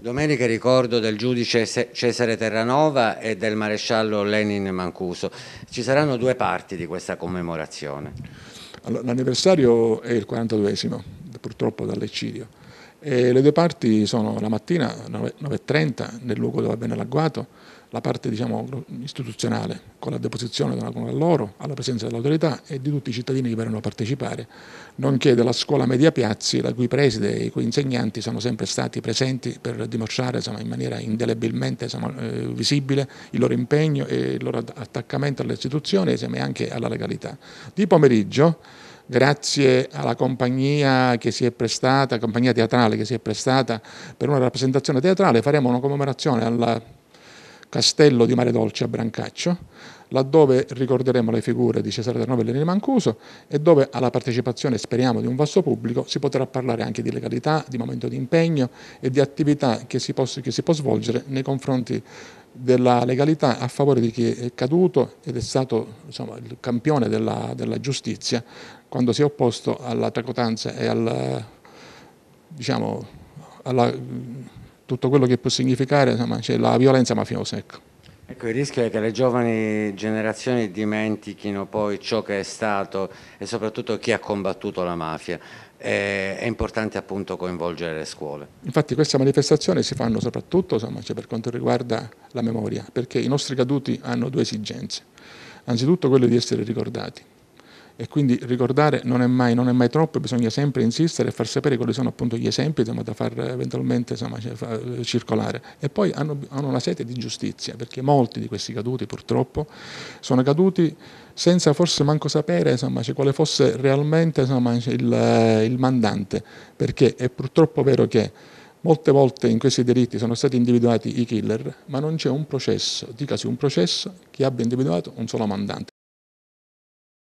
Domenica ricordo del giudice Cesare Terranova e del maresciallo Lenin Mancuso. Ci saranno due parti di questa commemorazione. L'anniversario allora, è il 42 esimo purtroppo dall'eccidio e le due parti sono la mattina 9.30 nel luogo dove avvenne l'agguato, la parte diciamo, istituzionale con la deposizione di una con loro alla presenza dell'autorità e di tutti i cittadini che verranno a partecipare, nonché della scuola Media Piazzi, la cui preside e i cui insegnanti sono sempre stati presenti per dimostrare insomma, in maniera indelebilmente insomma, eh, visibile il loro impegno e il loro attaccamento alle istituzioni e anche alla legalità. Di pomeriggio grazie alla compagnia, prestata, compagnia teatrale che si è prestata per una rappresentazione teatrale, faremo una commemorazione al castello di Mare Dolce a Brancaccio laddove ricorderemo le figure di Cesare Ternovo e Lenine Mancuso e dove alla partecipazione, speriamo, di un vasto pubblico si potrà parlare anche di legalità, di momento di impegno e di attività che si, posso, che si può svolgere nei confronti della legalità a favore di chi è caduto ed è stato insomma, il campione della, della, giustizia quando si è opposto alla tracotanza e al, diciamo, alla, tutto quello che può significare insomma, cioè la violenza mafiosa. Ecco. Ecco, il rischio è che le giovani generazioni dimentichino poi ciò che è stato e soprattutto chi ha combattuto la mafia. Eh, è importante appunto coinvolgere le scuole. Infatti queste manifestazioni si fanno soprattutto insomma, cioè per quanto riguarda la memoria, perché i nostri caduti hanno due esigenze. Anzitutto quello di essere ricordati, e quindi ricordare non è, mai, non è mai troppo, bisogna sempre insistere e far sapere quali sono appunto gli esempi insomma, da far eventualmente insomma, cioè, eh, circolare. E poi hanno, hanno una sete di giustizia, perché molti di questi caduti purtroppo sono caduti senza forse manco sapere insomma, cioè, quale fosse realmente insomma, cioè, il, il, mandante, perché è purtroppo vero che molte volte in questi delitti sono stati individuati i killer, ma non c'è un processo, dicasi un processo, che abbia individuato un solo mandante.